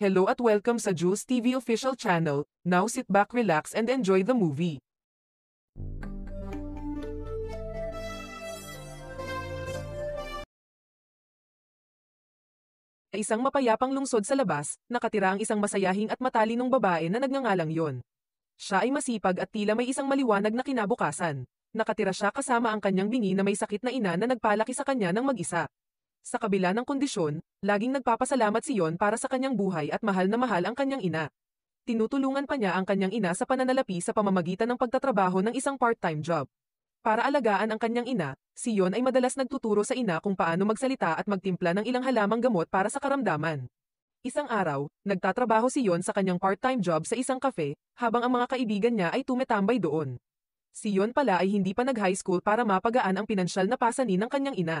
Hello at welcome sa Jules TV official channel. Now sit back, relax and enjoy the movie. Isang mapayapang lungsod sa labas, nakatira ang isang masayahing at matalinong babae na nagngangalang yon. Siya ay masipag at tila may isang maliwanag na kinabukasan. Nakatira siya kasama ang kanyang bingi na may sakit na ina na nagpalaki sa kanya ng mag-isa. Sa kabila ng kondisyon, laging nagpapasalamat si Yon para sa kanyang buhay at mahal na mahal ang kanyang ina. Tinutulungan pa niya ang kanyang ina sa pananalapi sa pamamagitan ng pagtatrabaho ng isang part-time job. Para alagaan ang kanyang ina, si Yon ay madalas nagtuturo sa ina kung paano magsalita at magtimpla ng ilang halamang gamot para sa karamdaman. Isang araw, nagtatrabaho si Yon sa kanyang part-time job sa isang kafe, habang ang mga kaibigan niya ay tumetambay doon. Si Yon pala ay hindi pa nag-high school para mapagaan ang pinansyal na pasanin ng kanyang ina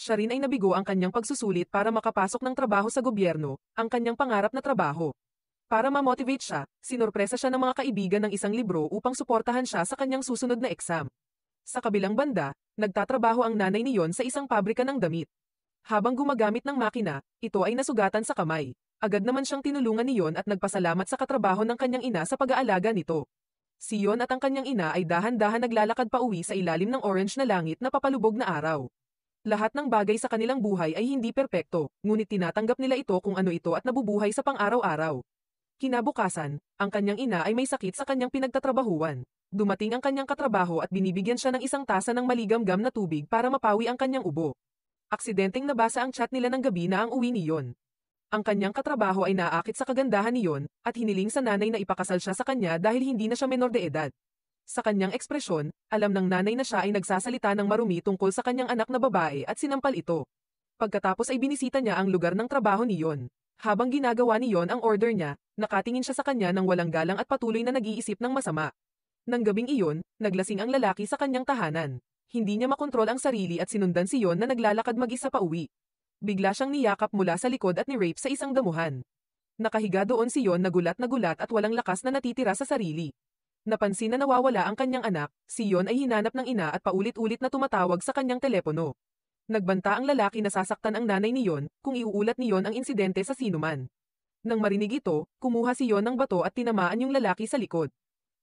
siya rin ay nabigo ang kanyang pagsusulit para makapasok ng trabaho sa gobyerno, ang kanyang pangarap na trabaho. Para ma-motivate siya, sinorpresa siya ng mga kaibigan ng isang libro upang suportahan siya sa kanyang susunod na exam. Sa kabilang banda, nagtatrabaho ang nanay ni Yon sa isang pabrika ng damit. Habang gumagamit ng makina, ito ay nasugatan sa kamay. Agad naman siyang tinulungan ni Yon at nagpasalamat sa katrabaho ng kanyang ina sa pag-aalaga nito. Si Yon at ang kanyang ina ay dahan-dahan naglalakad pa uwi sa ilalim ng orange na langit na papalubog na araw. Lahat ng bagay sa kanilang buhay ay hindi perpekto, ngunit tinatanggap nila ito kung ano ito at nabubuhay sa pang-araw-araw. Kinabukasan, ang kanyang ina ay may sakit sa kanyang pinagtatrabahuan. Dumating ang kanyang katrabaho at binibigyan siya ng isang tasa ng maligamgam na tubig para mapawi ang kanyang ubo. Aksidenteng nabasa ang chat nila ng gabi na ang uwi ni Yon. Ang kanyang katrabaho ay naakit sa kagandahan ni Yon, at hiniling sa nanay na ipakasal siya sa kanya dahil hindi na siya menor de edad. Sa kanyang ekspresyon, alam ng nanay na siya ay nagsasalita ng marumi tungkol sa kanyang anak na babae at sinampal ito. Pagkatapos ay binisita niya ang lugar ng trabaho ni Yon. Habang ginagawa ni Yon ang order niya, nakatingin siya sa kanya ng walang galang at patuloy na nag-iisip ng masama. Nang gabing iyon, naglasing ang lalaki sa kanyang tahanan. Hindi niya makontrol ang sarili at sinundan si Yon na naglalakad mag-isa pa uwi. Bigla siyang niyakap mula sa likod at ni-rape sa isang damuhan. Nakahiga doon si Yon na gulat na gulat at walang lakas na natitira sa sarili. Napansin na nawawala ang kanyang anak, si Yon ay hinanap ng ina at paulit-ulit na tumatawag sa kanyang telepono. Nagbanta ang lalaki na sasaktan ang nanay ni Yon kung iuulat ni Yon ang insidente sa sinuman. Nang marinig ito, kumuha si Yon ng bato at tinamaan yung lalaki sa likod.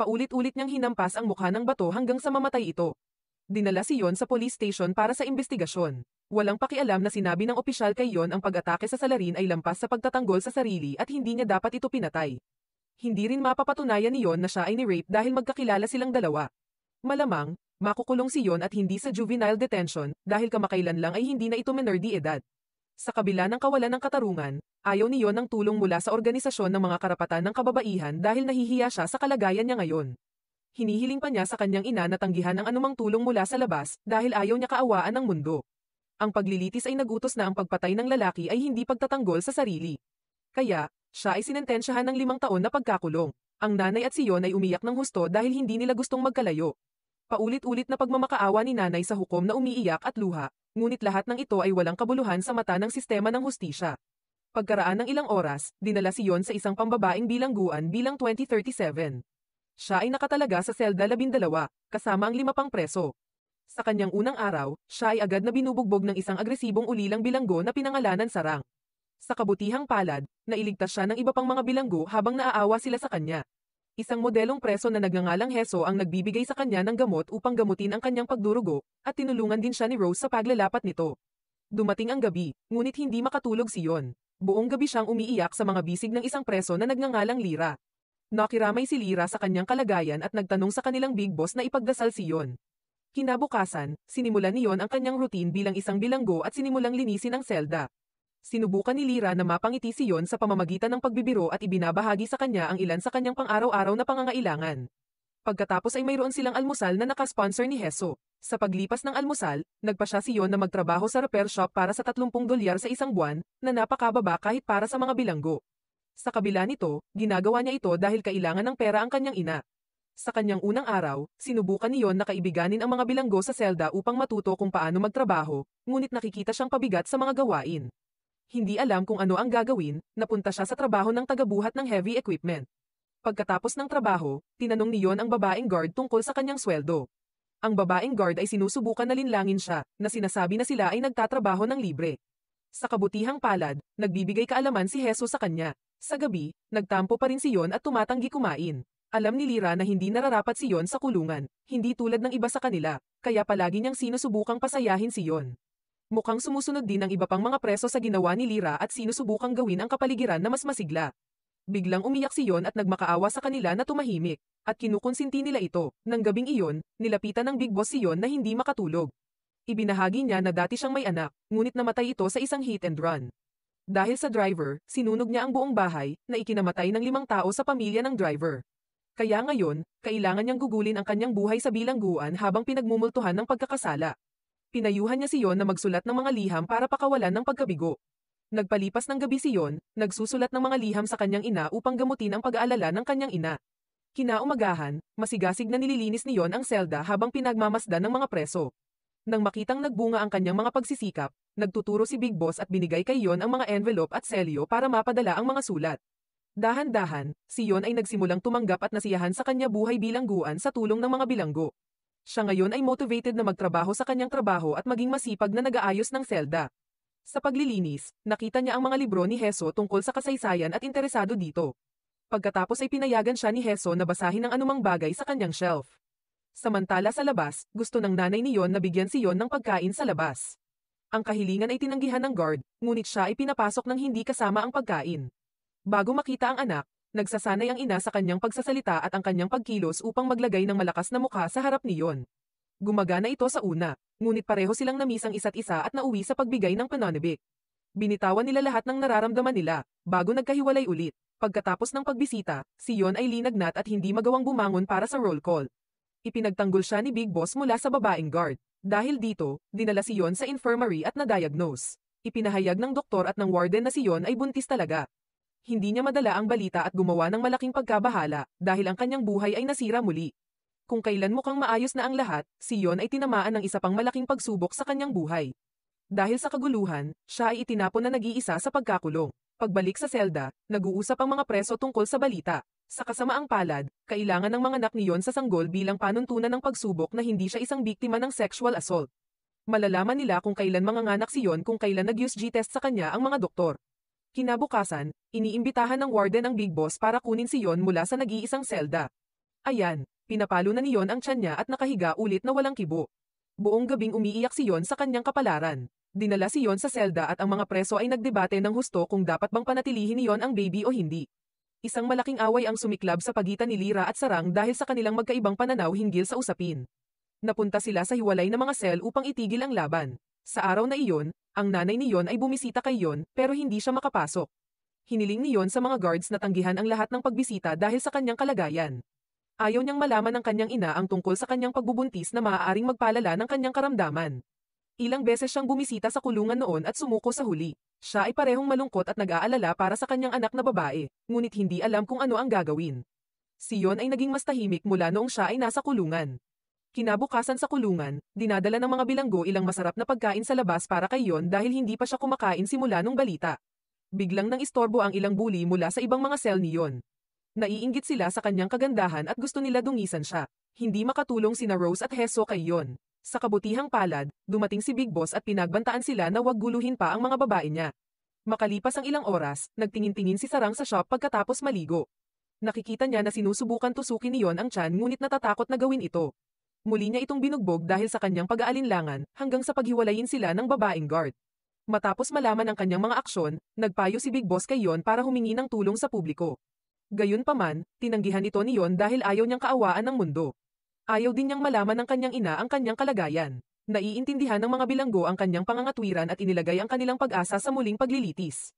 Paulit-ulit niyang hinampas ang mukha ng bato hanggang sa mamatay ito. Dinala si Yon sa police station para sa investigasyon. Walang pakialam na sinabi ng opisyal kay Yon ang pag-atake sa salarin ay lampas sa pagtatanggol sa sarili at hindi niya dapat ito pinatay hindi rin mapapatunayan ni Yon na siya ay ni-rape dahil magkakilala silang dalawa. Malamang, makukulong si Yon at hindi sa juvenile detention dahil kamakailan lang ay hindi na ito menor di edad. Sa kabila ng kawalan ng katarungan, ayaw ni Yon ng tulong mula sa organisasyon ng mga karapatan ng kababaihan dahil nahihiya siya sa kalagayan niya ngayon. Hinihiling pa niya sa kanyang ina na tanggihan ang anumang tulong mula sa labas dahil ayaw niya kaawaan ng mundo. Ang paglilitis ay nagutos na ang pagpatay ng lalaki ay hindi pagtatanggol sa sarili. Kaya, siya ay sinentensyahan ng limang taon na pagkakulong. Ang nanay at si Yon ay umiyak ng husto dahil hindi nila gustong magkalayo. Paulit-ulit na pagmamakaawa ni nanay sa hukom na umiiyak at luha, ngunit lahat ng ito ay walang kabuluhan sa mata ng sistema ng hustisya. Pagkaraan ng ilang oras, dinala si Yon sa isang pambabaing bilangguan bilang 2037. Siya ay nakatalaga sa selda 12, kasama ang lima pang preso. Sa kanyang unang araw, siya ay agad na binubugbog ng isang agresibong ulilang bilanggo na pinangalanan Sarang. Sa kabutihang palad, nailigtas siya ng iba pang mga bilanggo habang naaawa sila sa kanya. Isang modelong preso na nagngangalang Heso ang nagbibigay sa kanya ng gamot upang gamutin ang kanyang pagdurugo, at tinulungan din siya ni Rose sa paglalapat nito. Dumating ang gabi, ngunit hindi makatulog si Yon. Buong gabi siyang umiiyak sa mga bisig ng isang preso na nagngangalang Lira. Nakiramay si Lira sa kanyang kalagayan at nagtanong sa kanilang big boss na ipagdasal si Yon. Kinabukasan, sinimulan ni Yon ang kanyang routine bilang isang bilanggo at sinimulang linisin ang selda sinubukan ni Lira na mapangiti si Yon sa pamamagitan ng pagbibiro at ibinabahagi sa kanya ang ilan sa kanyang pang-araw-araw na pangangailangan. Pagkatapos ay mayroon silang almusal na nakasponsor ni Heso. Sa paglipas ng almusal, nagpa siya si Yon na magtrabaho sa repair shop para sa 30 dolyar sa isang buwan, na napakababa kahit para sa mga bilanggo. Sa kabila nito, ginagawa niya ito dahil kailangan ng pera ang kanyang ina. Sa kanyang unang araw, sinubukan ni Yon na kaibiganin ang mga bilanggo sa selda upang matuto kung paano magtrabaho, ngunit nakikita siyang pabigat sa mga gawain hindi alam kung ano ang gagawin, napunta siya sa trabaho ng tagabuhat ng heavy equipment. Pagkatapos ng trabaho, tinanong ni Yon ang babaeng guard tungkol sa kanyang sweldo. Ang babaeng guard ay sinusubukan na linlangin siya, na sinasabi na sila ay nagtatrabaho ng libre. Sa kabutihang palad, nagbibigay kaalaman si Jesus sa kanya. Sa gabi, nagtampo pa rin si Yon at tumatanggi kumain. Alam ni Lira na hindi nararapat si Yon sa kulungan, hindi tulad ng iba sa kanila, kaya palagi niyang sinusubukang pasayahin si Yon mukhang sumusunod din ang iba pang mga preso sa ginawa ni Lira at sinusubukang gawin ang kapaligiran na mas masigla. Biglang umiyak si Yon at nagmakaawa sa kanila na tumahimik, at kinukonsinti nila ito. Nang gabing iyon, nilapitan ng Big Boss si Yon na hindi makatulog. Ibinahagi niya na dati siyang may anak, ngunit namatay ito sa isang hit and run. Dahil sa driver, sinunog niya ang buong bahay na ikinamatay ng limang tao sa pamilya ng driver. Kaya ngayon, kailangan niyang gugulin ang kanyang buhay sa bilangguan habang pinagmumultuhan ng pagkakasala pinayuhan niya si Yon na magsulat ng mga liham para pakawalan ng pagkabigo. Nagpalipas ng gabi si Yon, nagsusulat ng mga liham sa kanyang ina upang gamutin ang pag-aalala ng kanyang ina. Kinaumagahan, masigasig na nililinis ni Yon ang selda habang pinagmamasdan ng mga preso. Nang makitang nagbunga ang kanyang mga pagsisikap, nagtuturo si Big Boss at binigay kay Yon ang mga envelope at selyo para mapadala ang mga sulat. Dahan-dahan, si Yon ay nagsimulang tumanggap at nasiyahan sa kanya buhay bilangguan sa tulong ng mga bilanggo. Siya ngayon ay motivated na magtrabaho sa kanyang trabaho at maging masipag na nag-aayos ng selda. Sa paglilinis, nakita niya ang mga libro ni Heso tungkol sa kasaysayan at interesado dito. Pagkatapos ay pinayagan siya ni Heso na basahin ang anumang bagay sa kanyang shelf. Samantala sa labas, gusto ng nanay ni Yon na bigyan si Yon ng pagkain sa labas. Ang kahilingan ay tinanggihan ng guard, ngunit siya ay pinapasok ng hindi kasama ang pagkain. Bago makita ang anak, nagsasanay ang ina sa kanyang pagsasalita at ang kanyang pagkilos upang maglagay ng malakas na mukha sa harap ni Yon. Gumagana ito sa una, ngunit pareho silang namisang isa't isa at nauwi sa pagbigay ng pananabik. Binitawan nila lahat ng nararamdaman nila, bago nagkahiwalay ulit. Pagkatapos ng pagbisita, si Yon ay linagnat at hindi magawang bumangon para sa roll call. Ipinagtanggol siya ni Big Boss mula sa babaeng guard. Dahil dito, dinala si Yon sa infirmary at na-diagnose. Ipinahayag ng doktor at ng warden na si Yon ay buntis talaga, hindi niya madala ang balita at gumawa ng malaking pagkabahala dahil ang kanyang buhay ay nasira muli. Kung kailan mukhang maayos na ang lahat, si Yon ay tinamaan ng isa pang malaking pagsubok sa kanyang buhay. Dahil sa kaguluhan, siya ay itinapon na nag-iisa sa pagkakulong. Pagbalik sa selda, nag-uusap ang mga preso tungkol sa balita. Sa kasamaang palad, kailangan ng mga anak ni Yon sa sanggol bilang panuntunan ng pagsubok na hindi siya isang biktima ng sexual assault. Malalaman nila kung kailan manganganak si Yon kung kailan nag use g test sa kanya ang mga doktor. Kinabukasan, iniimbitahan ng warden ang big boss para kunin si Yon mula sa nag-iisang selda. Ayan, pinapalo na ni Yon ang tiyan niya at nakahiga ulit na walang kibo. Buong gabing umiiyak si Yon sa kanyang kapalaran. Dinala si Yon sa selda at ang mga preso ay nagdebate ng husto kung dapat bang panatilihin ni Yon ang baby o hindi. Isang malaking away ang sumiklab sa pagitan ni Lira at Sarang dahil sa kanilang magkaibang pananaw hinggil sa usapin. Napunta sila sa hiwalay na mga sel upang itigil ang laban. Sa araw na iyon, ang nanay ni Yon ay bumisita kay Yon, pero hindi siya makapasok. Hiniling ni Yon sa mga guards na tanggihan ang lahat ng pagbisita dahil sa kanyang kalagayan. Ayaw niyang malaman ng kanyang ina ang tungkol sa kanyang pagbubuntis na maaaring magpalala ng kanyang karamdaman. Ilang beses siyang bumisita sa kulungan noon at sumuko sa huli. Siya ay parehong malungkot at nag-aalala para sa kanyang anak na babae, ngunit hindi alam kung ano ang gagawin. Si Yon ay naging mas tahimik mula noong siya ay nasa kulungan. Kinabukasan sa kulungan, dinadala ng mga bilanggo ilang masarap na pagkain sa labas para kay Yon dahil hindi pa siya kumakain simula nung balita. Biglang nang istorbo ang ilang bully mula sa ibang mga cell ni Yon. Naiinggit sila sa kanyang kagandahan at gusto nila dungisan siya. Hindi makatulong sina Rose at Heso kay Yon. Sa kabutihang palad, dumating si Big Boss at pinagbantaan sila na wag guluhin pa ang mga babae niya. Makalipas ang ilang oras, nagtingin-tingin si Sarang sa shop pagkatapos maligo. Nakikita niya na sinusubukan tusukin ni Yon ang chan ngunit natatakot na gawin ito. Muli niya itong binugbog dahil sa kanyang pag-aalinlangan, hanggang sa paghiwalayin sila ng babaeng guard. Matapos malaman ang kanyang mga aksyon, nagpayo si Big Boss kay Yon para humingi ng tulong sa publiko. Gayunpaman, tinanggihan ito ni Yon dahil ayaw niyang kaawaan ng mundo. Ayaw din niyang malaman ng kanyang ina ang kanyang kalagayan. Naiintindihan ng mga bilanggo ang kanyang pangangatwiran at inilagay ang kanilang pag-asa sa muling paglilitis.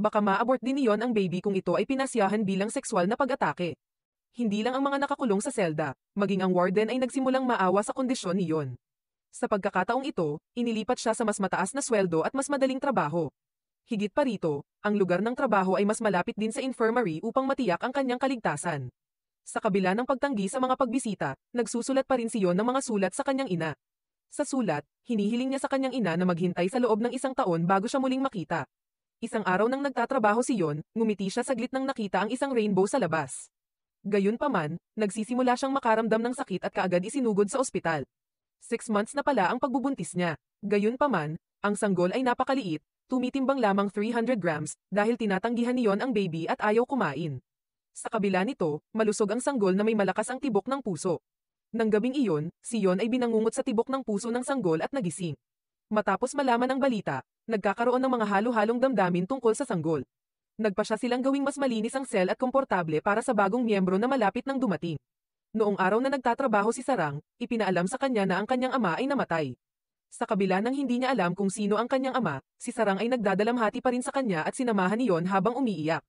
Baka ma-abort din ni Yon ang baby kung ito ay pinasyahan bilang sexual na pag-atake hindi lang ang mga nakakulong sa selda, maging ang warden ay nagsimulang maawa sa kondisyon niyon. Sa pagkakataong ito, inilipat siya sa mas mataas na sweldo at mas madaling trabaho. Higit pa rito, ang lugar ng trabaho ay mas malapit din sa infirmary upang matiyak ang kanyang kaligtasan. Sa kabila ng pagtanggi sa mga pagbisita, nagsusulat pa rin si Yon ng mga sulat sa kanyang ina. Sa sulat, hinihiling niya sa kanyang ina na maghintay sa loob ng isang taon bago siya muling makita. Isang araw nang nagtatrabaho si Yon, ngumiti siya saglit nang nakita ang isang rainbow sa labas. Gayunpaman, nagsisimula siyang makaramdam ng sakit at kaagad isinugod sa ospital. Six months na pala ang pagbubuntis niya. Gayunpaman, ang sanggol ay napakaliit, tumitimbang lamang 300 grams dahil tinatanggihan niyon ang baby at ayaw kumain. Sa kabila nito, malusog ang sanggol na may malakas ang tibok ng puso. Nang gabing iyon, si Yon ay binangungot sa tibok ng puso ng sanggol at nagising. Matapos malaman ang balita, nagkakaroon ng mga halo-halong damdamin tungkol sa sanggol nagpa siya silang gawing mas malinis ang cell at komportable para sa bagong miyembro na malapit nang dumating. Noong araw na nagtatrabaho si Sarang, ipinaalam sa kanya na ang kanyang ama ay namatay. Sa kabila ng hindi niya alam kung sino ang kanyang ama, si Sarang ay nagdadalamhati pa rin sa kanya at sinamahan niyon habang umiiyak.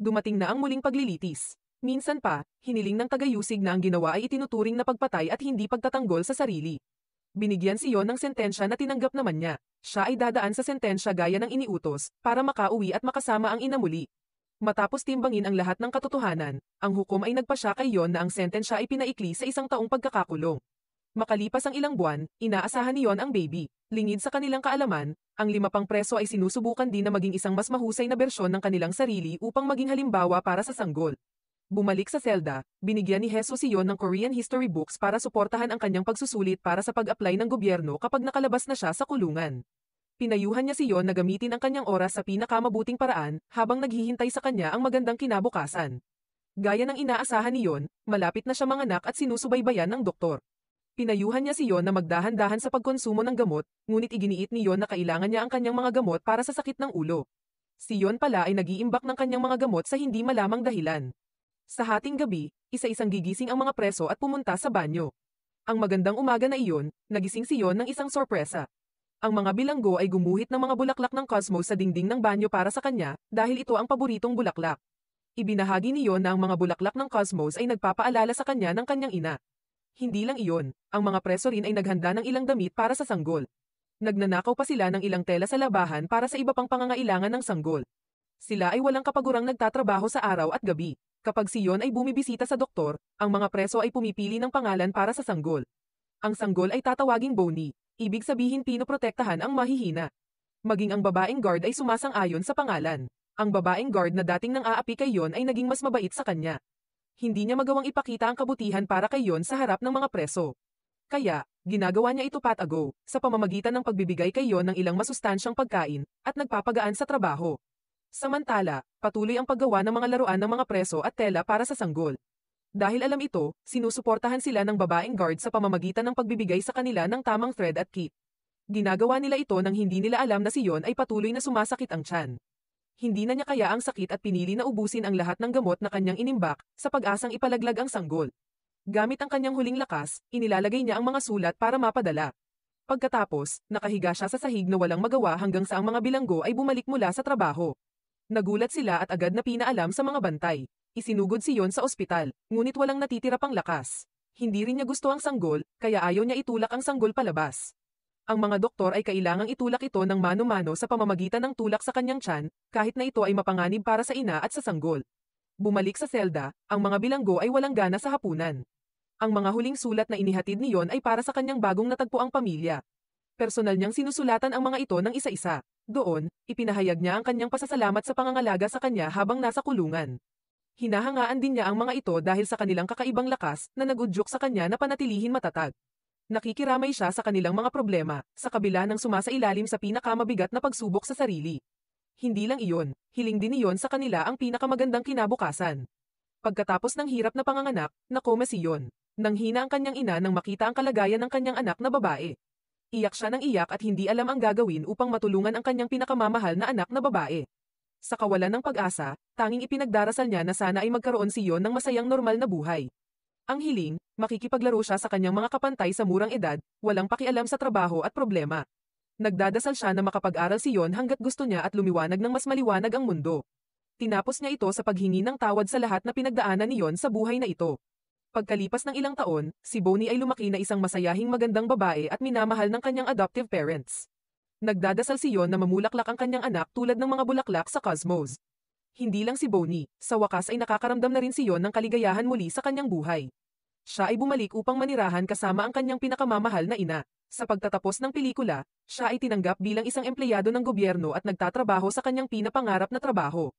Dumating na ang muling paglilitis. Minsan pa, hiniling ng tagayusig na ang ginawa ay itinuturing na pagpatay at hindi pagtatanggol sa sarili. Binigyan siyon ng sentensya na tinanggap naman niya. Siya ay dadaan sa sentensya gaya ng iniutos, para makauwi at makasama ang ina muli. Matapos timbangin ang lahat ng katotohanan, ang hukom ay nagpasya kay Yon na ang sentensya ay pinaikli sa isang taong pagkakakulong. Makalipas ang ilang buwan, inaasahan ni Yon ang baby. Lingid sa kanilang kaalaman, ang lima pang preso ay sinusubukan din na maging isang mas mahusay na bersyon ng kanilang sarili upang maging halimbawa para sa sanggol. Bumalik sa selda, binigyan ni Jesus iyon ng Korean history books para suportahan ang kanyang pagsusulit para sa pag-apply ng gobyerno kapag nakalabas na siya sa kulungan. Pinayuhan niya si Yon na gamitin ang kanyang oras sa pinakamabuting paraan habang naghihintay sa kanya ang magandang kinabukasan. Gaya ng inaasahan ni Yon, malapit na siya manganak at sinusubaybayan ng doktor. Pinayuhan niya si Yon na magdahan-dahan sa pagkonsumo ng gamot, ngunit iginiit ni Yon na kailangan niya ang kanyang mga gamot para sa sakit ng ulo. Si Yon pala ay nag-iimbak ng kanyang mga gamot sa hindi malamang dahilan. Sa hating gabi, isa-isang gigising ang mga preso at pumunta sa banyo. Ang magandang umaga na iyon, nagising si Yon ng isang sorpresa. Ang mga bilanggo ay gumuhit ng mga bulaklak ng cosmos sa dingding ng banyo para sa kanya, dahil ito ang paboritong bulaklak. Ibinahagi ni Yon na ang mga bulaklak ng cosmos ay nagpapaalala sa kanya ng kanyang ina. Hindi lang iyon, ang mga preso rin ay naghanda ng ilang damit para sa sanggol. Nagnanakaw pa sila ng ilang tela sa labahan para sa iba pang pangangailangan ng sanggol. Sila ay walang kapagurang nagtatrabaho sa araw at gabi. Kapag siyon ay bumibisita sa doktor, ang mga preso ay pumipili ng pangalan para sa sanggol. Ang sanggol ay tatawaging boni, ibig sabihin pinoprotektahan ang mahihina. Maging ang babaeng guard ay sumasang-ayon sa pangalan. Ang babaeng guard na dating nang aapi kay yon ay naging mas mabait sa kanya. Hindi niya magawang ipakita ang kabutihan para kay yon sa harap ng mga preso. Kaya, ginagawa niya ito pat ago, sa pamamagitan ng pagbibigay kay yon ng ilang masustansyang pagkain, at nagpapagaan sa trabaho. Samantala, patuloy ang paggawa ng mga laruan ng mga preso at tela para sa sanggol. Dahil alam ito, sinusuportahan sila ng babaeng guard sa pamamagitan ng pagbibigay sa kanila ng tamang thread at kit. Ginagawa nila ito nang hindi nila alam na si Yon ay patuloy na sumasakit ang tiyan. Hindi na niya kaya ang sakit at pinili na ubusin ang lahat ng gamot na kanyang inimbak sa pag-asang ipalaglag ang sanggol. Gamit ang kanyang huling lakas, inilalagay niya ang mga sulat para mapadala. Pagkatapos, nakahiga siya sa sahig na walang magawa hanggang sa ang mga bilanggo ay bumalik mula sa trabaho. Nagulat sila at agad na pinaalam sa mga bantay. Isinugod si Yon sa ospital, ngunit walang natitira pang lakas. Hindi rin niya gusto ang sanggol, kaya ayaw niya itulak ang sanggol palabas. Ang mga doktor ay kailangang itulak ito ng mano-mano sa pamamagitan ng tulak sa kanyang tiyan, kahit na ito ay mapanganib para sa ina at sa sanggol. Bumalik sa selda, ang mga bilanggo ay walang gana sa hapunan. Ang mga huling sulat na inihatid ni Yon ay para sa kanyang bagong natagpuang pamilya. Personal niyang sinusulatan ang mga ito ng isa-isa. Doon, ipinahayag niya ang kanyang pasasalamat sa pangangalaga sa kanya habang nasa kulungan. Hinahangaan din niya ang mga ito dahil sa kanilang kakaibang lakas na nagudyok sa kanya na panatilihin matatag. Nakikiramay siya sa kanilang mga problema, sa kabila ng sumasailalim sa pinakamabigat na pagsubok sa sarili. Hindi lang iyon, hiling din iyon sa kanila ang pinakamagandang kinabukasan. Pagkatapos ng hirap na panganganak, nakoma si Yon. Nanghina ang kanyang ina nang makita ang kalagayan ng kanyang anak na babae. Iyak siya ng iyak at hindi alam ang gagawin upang matulungan ang kanyang pinakamamahal na anak na babae. Sa kawalan ng pag-asa, tanging ipinagdarasal niya na sana ay magkaroon si Yon ng masayang normal na buhay. Ang hiling, makikipaglaro siya sa kanyang mga kapantay sa murang edad, walang pakialam sa trabaho at problema. Nagdadasal siya na makapag-aral si Yon hanggat gusto niya at lumiwanag ng mas maliwanag ang mundo. Tinapos niya ito sa paghingi ng tawad sa lahat na pinagdaanan ni Yon sa buhay na ito. Pagkalipas ng ilang taon, si Bonnie ay lumaki na isang masayahing magandang babae at minamahal ng kanyang adoptive parents. Nagdadasal si Yon na mamulaklak ang kanyang anak tulad ng mga bulaklak sa cosmos. Hindi lang si Bonnie, sa wakas ay nakakaramdam na rin si Yon ng kaligayahan muli sa kanyang buhay. Siya ay bumalik upang manirahan kasama ang kanyang pinakamamahal na ina. Sa pagtatapos ng pelikula, siya ay tinanggap bilang isang empleyado ng gobyerno at nagtatrabaho sa kanyang pinapangarap na trabaho.